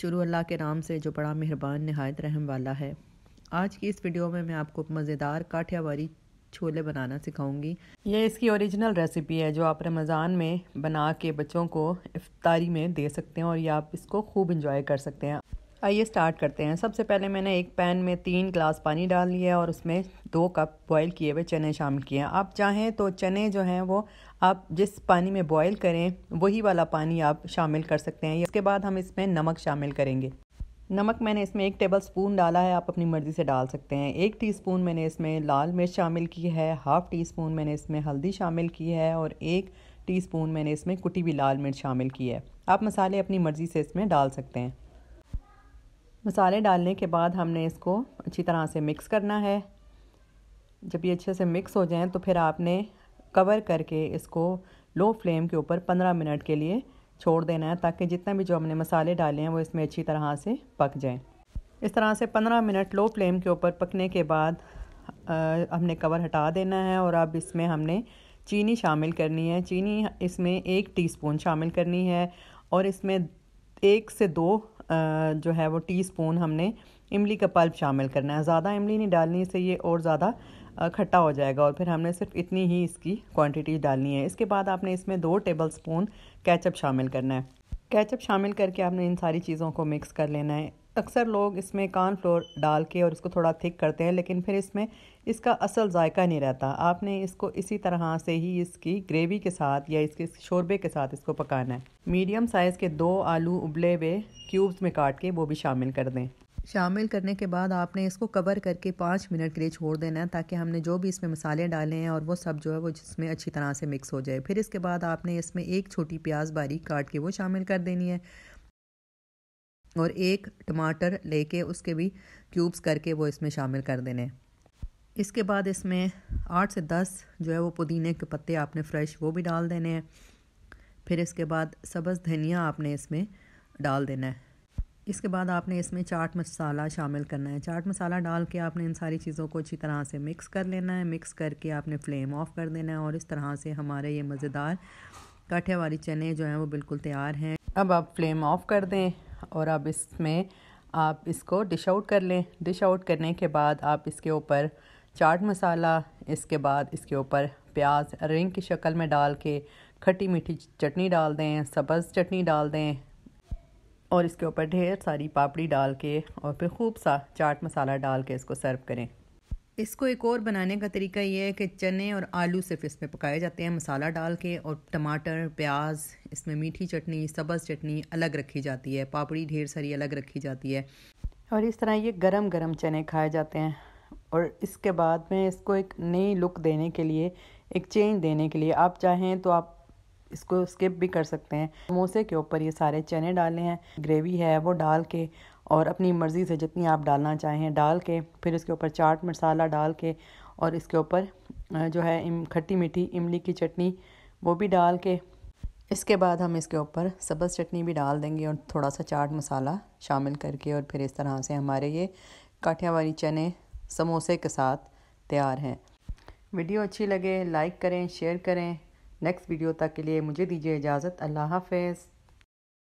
शुरू अल्लाह के नाम से जो बड़ा मेहरबान नहायत रहम वाला है आज की इस वीडियो में मैं आपको मज़ेदार काठियावारी छोले बनाना सिखाऊंगी ये इसकी ओरिजिनल रेसिपी है जो आप रमज़ान में बना के बच्चों को इफ्तारी में दे सकते हैं और ये आप इसको खूब इंजॉय कर सकते हैं आइए स्टार्ट करते हैं सबसे पहले मैंने एक पैन में तीन ग्लास पानी डाल लिया और उसमें दो कप बॉईल किए हुए चने शामिल किए हैं आप चाहें तो चने जो हैं वो आप जिस पानी में बॉईल करें वही वाला पानी आप शामिल कर सकते हैं इसके बाद हम इसमें नमक शामिल करेंगे नमक मैंने इसमें एक टेबल स्पून डाला है आप अपनी मर्ज़ी से डाल सकते हैं एक स्पून मैंने इसमें लाल मिर्च शामिल की है हाफ़ टी स्पून मैंने इसमें हल्दी शामिल की है और एक स्पून मैंने इसमें कुटी हुई लाल मिर्च शामिल की है आप मसाले अपनी मर्ज़ी से इसमें डाल सकते हैं मसाले डालने के बाद हमने इसको अच्छी तरह से मिक्स करना है जब ये अच्छे से मिक्स हो जाएँ तो फिर आपने कवर करके इसको लो फ्लेम के ऊपर पंद्रह मिनट के लिए छोड़ देना है ताकि जितना भी जो हमने मसाले डाले हैं वो इसमें अच्छी तरह से पक जाएं इस तरह से पंद्रह मिनट लो फ्लेम के ऊपर पकने के बाद आ, हमने कवर हटा देना है और अब इसमें हमने चीनी शामिल करनी है चीनी इसमें एक टीस्पून शामिल करनी है और इसमें एक से दो जो है वो टी स्पून हमने इमली का पल्प शामिल करना है ज़्यादा इमली नहीं डालनी से ये और ज़्यादा खट्टा हो जाएगा और फिर हमने सिर्फ इतनी ही इसकी क्वांटिटी डालनी है इसके बाद आपने इसमें दो टेबल स्पून कैचअप शामिल करना है कैचअप शामिल करके आपने इन सारी चीज़ों को मिक्स कर लेना है अक्सर लोग इसमें कान फ्लोर डाल के और इसको थोड़ा थिक करते हैं लेकिन फिर इसमें इसका असल जायका नहीं रहता आपने इसको इसी तरह से ही इसकी ग्रेवी के साथ या इसके शोरबे के साथ इसको पकाना है मीडियम साइज़ के दो आलू उबले हुए क्यूब्स में काट के वो भी शामिल कर दें शामिल करने के बाद आपने इसको कवर करके पाँच मिनट के लिए छोड़ देना है ताकि हमने जो भी इसमें मसाले डाले हैं और वो सब जो है वो जिसमें अच्छी तरह से मिक्स हो जाए फिर इसके बाद आपने इसमें एक छोटी प्याज बारीक काट के वो शामिल कर देनी है और एक टमाटर लेके उसके भी क्यूब्स करके वो इसमें शामिल कर देने हैं इसके बाद इसमें आठ से दस जो है वो पुदीने के पत्ते आपने फ्रेश वो भी डाल देने हैं फिर इसके बाद सब्ज़ धनिया आपने इसमें डाल देना है इसके बाद आपने इसमें चाट मसाला शामिल करना है चाट मसाला डाल के आपने इन सारी चीज़ों को अच्छी तरह से मिक्स कर लेना है मिक्स करके आपने फ्लेम ऑफ कर देना है और इस तरह से हमारे ये मज़ेदार काठे वाले चने जो हैं वो बिल्कुल तैयार हैं अब आप फ्लेम ऑफ कर दें और अब इसमें आप इसको डिश आउट कर लें डिश आउट करने के बाद आप इसके ऊपर चाट मसाला इसके बाद इसके ऊपर प्याज रिंग की शक्ल में डाल के खट्टी मीठी चटनी डाल दें सब्ज़ चटनी डाल दें और इसके ऊपर ढेर सारी पापड़ी डाल के और फिर खूब सा चाट मसाला डाल के इसको सर्व करें इसको एक और बनाने का तरीका ये है कि चने और आलू सिर्फ इसमें पकाए जाते हैं मसाला डाल के और टमाटर प्याज इसमें मीठी चटनी सब्ज़ चटनी अलग रखी जाती है पापड़ी ढेर सारी अलग रखी जाती है और इस तरह ये गरम गरम चने खाए जाते हैं और इसके बाद में इसको एक नई लुक देने के लिए एक चेंज देने के लिए आप चाहें तो आप इसको स्किप भी कर सकते हैं समोसे के ऊपर ये सारे चने डाले हैं ग्रेवी है वो डाल के और अपनी मर्ज़ी से जितनी आप डालना चाहें डाल के फिर इसके ऊपर चाट मसाला डाल के और इसके ऊपर जो है खट्टी मीठी इमली की चटनी वो भी डाल के इसके बाद हम इसके ऊपर सब्ज़ चटनी भी डाल देंगे और थोड़ा सा चाट मसाला शामिल करके और फिर इस तरह से हमारे ये काठियावाड़ी चने समोसे के साथ तैयार हैं वीडियो अच्छी लगे लाइक करें शेयर करें नेक्स्ट वीडियो तक के लिए मुझे दीजिए इजाज़त अल्लाह हाफिज़